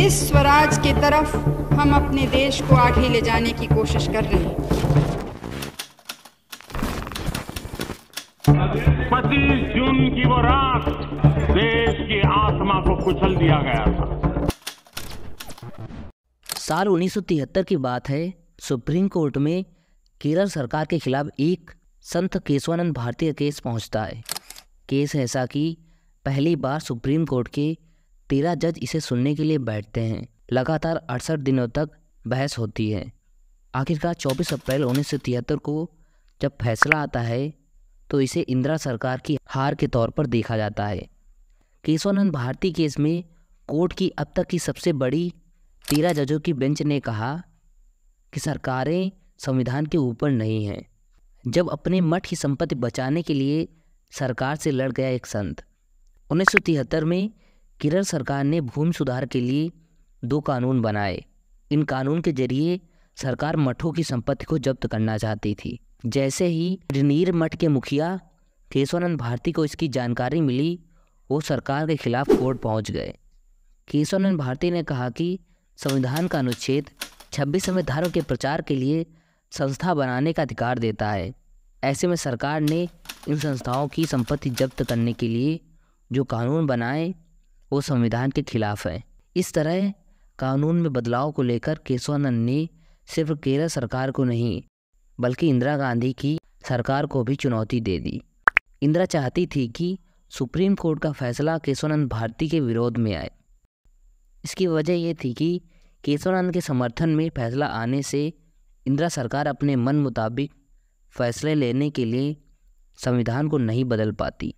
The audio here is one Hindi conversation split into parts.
इस स्वराज की तरफ हम अपने देश को आगे ले जाने की कोशिश कर रहे हैं पच्चीस जून की वो रात देश की आत्मा को कुचल दिया गया था साल उन्नीस की बात है सुप्रीम कोर्ट में केरल सरकार के खिलाफ एक संत केशवानंद भारतीय केस पहुंचता है केस ऐसा कि पहली बार सुप्रीम कोर्ट के तेरह जज इसे सुनने के लिए बैठते हैं लगातार अड़सठ दिनों तक बहस होती है आखिरकार 24 अप्रैल उन्नीस को जब फैसला आता है तो इसे इंदिरा सरकार की हार के तौर पर देखा जाता है केशवानंद भारती केस में कोर्ट की अब तक की सबसे बड़ी तेरह जजों की बेंच ने कहा कि सरकारें संविधान के ऊपर नहीं हैं जब अपने मठ की संपत्ति बचाने के लिए सरकार से लड़ गया एक संत उन्नीस में केरल सरकार ने भूमि सुधार के लिए दो कानून बनाए इन कानून के जरिए सरकार मठों की संपत्ति को जब्त करना चाहती थी जैसे ही रिनीर मठ के मुखिया केशवानंद भारती को इसकी जानकारी मिली वो सरकार के खिलाफ कोर्ट पहुंच गए केशवानंद भारती ने कहा कि संविधान का अनुच्छेद छब्बीस संविधानों धर्म के प्रचार के लिए संस्था बनाने का अधिकार देता है ऐसे में सरकार ने इन संस्थाओं की संपत्ति जब्त करने के लिए जो कानून बनाए वो संविधान के खिलाफ है इस तरह कानून में बदलाव को लेकर केशवानंद ने सिर्फ केरल सरकार को नहीं बल्कि इंदिरा गांधी की सरकार को भी चुनौती दे दी इंदिरा चाहती थी कि सुप्रीम कोर्ट का फैसला केशवानंद भारती के विरोध में आए इसकी वजह यह थी कि केशवानंद के समर्थन में फैसला आने से इंदिरा सरकार अपने मन मुताबिक फैसले लेने के लिए संविधान को नहीं बदल पाती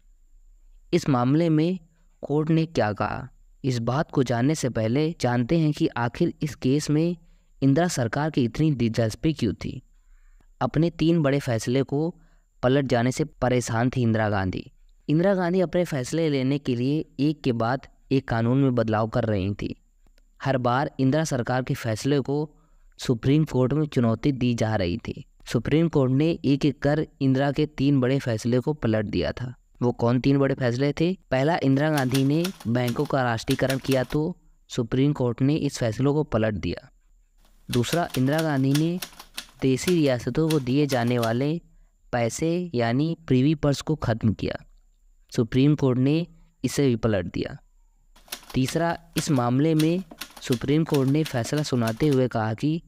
इस मामले में कोर्ट ने क्या कहा इस बात को जानने से पहले जानते हैं कि आखिर इस केस में इंदिरा सरकार की इतनी दिलचस्पी क्यों थी अपने तीन बड़े फैसले को पलट जाने से परेशान थी इंदिरा गांधी इंदिरा गांधी अपने फैसले लेने के लिए एक के बाद एक कानून में बदलाव कर रही थी हर बार इंदिरा सरकार के फैसले को सुप्रीम कोर्ट में चुनौती दी जा रही थी सुप्रीम कोर्ट ने एक एक कर इंदिरा के तीन बड़े फैसले को पलट दिया था वो कौन तीन बड़े फैसले थे पहला इंदिरा गांधी ने बैंकों का राष्ट्रीयकरण किया तो सुप्रीम कोर्ट ने इस फैसलों को पलट दिया दूसरा इंदिरा गांधी ने देसी रियासतों को दिए जाने वाले पैसे यानी प्रीवी पर्स को ख़त्म किया सुप्रीम कोर्ट ने इसे भी पलट दिया तीसरा इस मामले में सुप्रीम कोर्ट ने फैसला सुनाते हुए कहा कि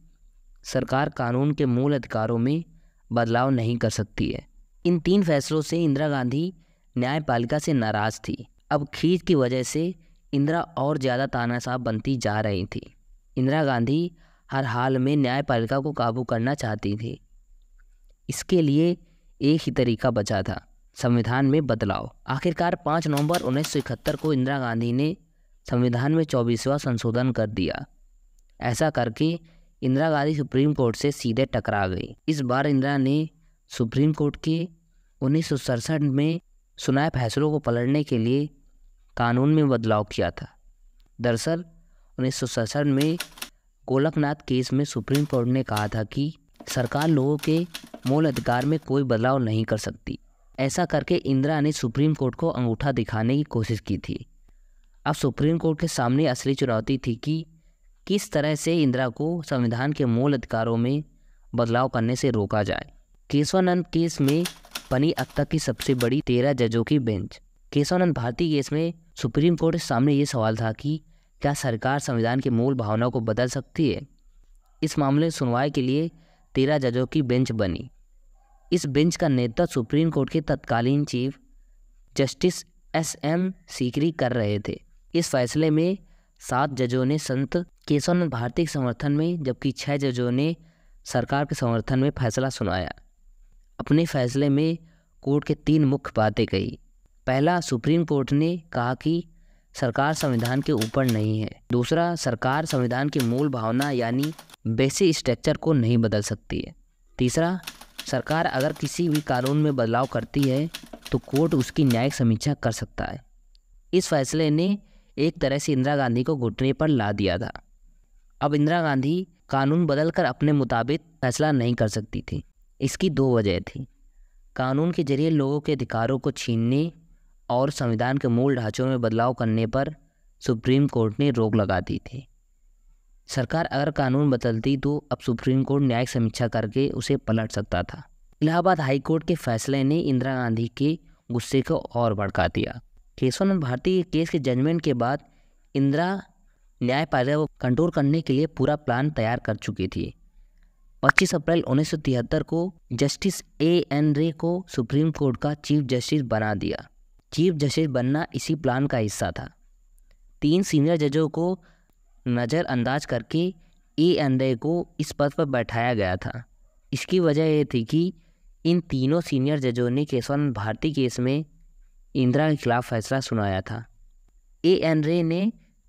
सरकार कानून के मूल अधिकारों में बदलाव नहीं कर सकती है इन तीन फैसलों से इंदिरा गांधी न्यायपालिका से नाराज़ थी अब खींच की वजह से इंदिरा और ज़्यादा तानाशाह बनती जा रही थी इंदिरा गांधी हर हाल में न्यायपालिका को काबू करना चाहती थी इसके लिए एक ही तरीका बचा था संविधान में बदलाव आखिरकार 5 नवंबर उन्नीस को इंदिरा गांधी ने संविधान में चौबीसवां संशोधन कर दिया ऐसा करके इंदिरा गांधी सुप्रीम कोर्ट से सीधे टकरा गई इस बार इंदिरा ने सुप्रीम कोर्ट के उन्नीस में सुनाए फैसलों को पलटने के लिए कानून में बदलाव किया था दरअसल उन्नीस सौ में गोलकनाथ केस में सुप्रीम कोर्ट ने कहा था कि सरकार लोगों के मूल अधिकार में कोई बदलाव नहीं कर सकती ऐसा करके इंदिरा ने सुप्रीम कोर्ट को अंगूठा दिखाने की कोशिश की थी अब सुप्रीम कोर्ट के सामने असली चुनौती थी कि किस तरह से इंदिरा को संविधान के मूल अधिकारों में बदलाव करने से रोका जाए केशवानंद केस में बनी अब तक की सबसे बड़ी तेरह जजों की बेंच केशवानंद भारती केस में सुप्रीम कोर्ट के सामने ये सवाल था कि क्या सरकार संविधान के मूल भावनाओं को बदल सकती है इस मामले सुनवाई के लिए तेरह जजों की बेंच बनी इस बेंच का नेतृत्व सुप्रीम कोर्ट के तत्कालीन chief justice S M Sikri कर रहे थे इस फैसले में सात जजों ने संत केशवानंद भारती के समर्थन में जबकि छः जजों ने सरकार के समर्थन में फैसला सुनाया अपने फैसले में कोर्ट के तीन मुख्य बातें कही पहला सुप्रीम कोर्ट ने कहा कि सरकार संविधान के ऊपर नहीं है दूसरा सरकार संविधान की मूल भावना यानी बेसिक स्ट्रक्चर को नहीं बदल सकती है तीसरा सरकार अगर किसी भी कानून में बदलाव करती है तो कोर्ट उसकी न्यायिक समीक्षा कर सकता है इस फैसले ने एक तरह से इंदिरा गांधी को घुटने पर ला दिया था अब इंदिरा गांधी कानून बदलकर अपने मुताबिक फैसला नहीं कर सकती थी इसकी दो वजह थी कानून के जरिए लोगों के अधिकारों को छीनने और संविधान के मूल ढांचों में बदलाव करने पर सुप्रीम कोर्ट ने रोक लगा दी थी सरकार अगर कानून बदलती तो अब सुप्रीम कोर्ट न्यायिक समीक्षा करके उसे पलट सकता था इलाहाबाद हाई कोर्ट के फैसले ने इंदिरा गांधी के गुस्से को और भड़का दिया केशवानंद भारती के केस के जजमेंट के बाद इंदिरा न्यायपालिका को कंट्रोल करने के लिए पूरा प्लान तैयार कर चुकी थी 25 अप्रैल उन्नीस को जस्टिस ए एन रे को सुप्रीम कोर्ट का चीफ जस्टिस बना दिया चीफ जस्टिस बनना इसी प्लान का हिस्सा था तीन सीनियर जजों को नज़रअंदाज करके ए एन रे को इस पद पर बैठाया गया था इसकी वजह यह थी कि इन तीनों सीनियर जजों ने केशवानंद भारती केस में इंदिरा के खिलाफ फैसला सुनाया था ए एन रे ने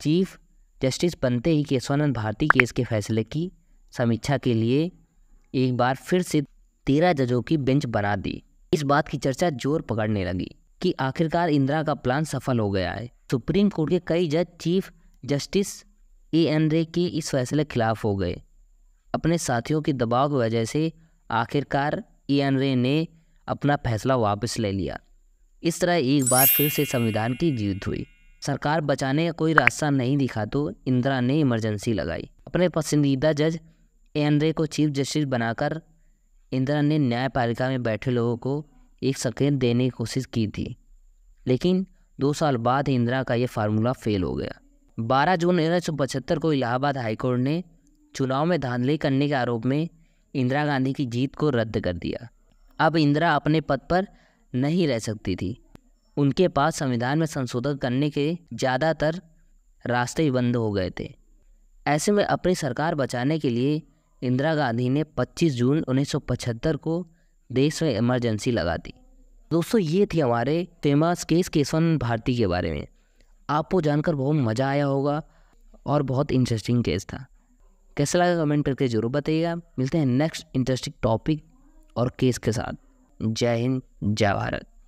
चीफ जस्टिस बनते ही केशवानंद भारती केस के फैसले की समीक्षा के लिए एक बार फिर से तेरह जजों की बेंच बना दी इस बात की चर्चा जोर पकड़ने लगी कि आखिरकार इंदिरा का प्लान सफल हो गया है सुप्रीम कोर्ट के कई जज चीफ जस्टिस ए एन रे के इस फैसले खिलाफ हो गए अपने साथियों के दबाव की वजह से आखिरकार ए एन रे ने अपना फैसला वापस ले लिया इस तरह एक बार फिर से संविधान की जीत हुई सरकार बचाने का कोई रास्ता नहीं दिखा तो इंदिरा ने इमरजेंसी लगाई अपने पसंदीदा जज एनरे को चीफ जस्टिस बनाकर इंदिरा ने न्यायपालिका में बैठे लोगों को एक संकेत देने की कोशिश की थी लेकिन दो साल बाद इंदिरा का यह फार्मूला फेल हो गया 12 जून उन्नीस को इलाहाबाद हाईकोर्ट ने चुनाव में धांधली करने के आरोप में इंदिरा गांधी की जीत को रद्द कर दिया अब इंदिरा अपने पद पर नहीं रह सकती थी उनके पास संविधान में संशोधन करने के ज़्यादातर रास्ते ही बंद हो गए थे ऐसे में अपनी सरकार बचाने के लिए इंदिरा गांधी ने 25 जून 1975 को देश में इमरजेंसी लगा दी दोस्तों ये थी हमारे फेमस केस केसवन भारती के बारे में आपको जानकर बहुत मज़ा आया होगा और बहुत इंटरेस्टिंग केस था कैसा लगा कमेंट करके ज़रूर बताइएगा मिलते हैं नेक्स्ट इंटरेस्टिंग टॉपिक और केस के साथ जय हिंद जय भारत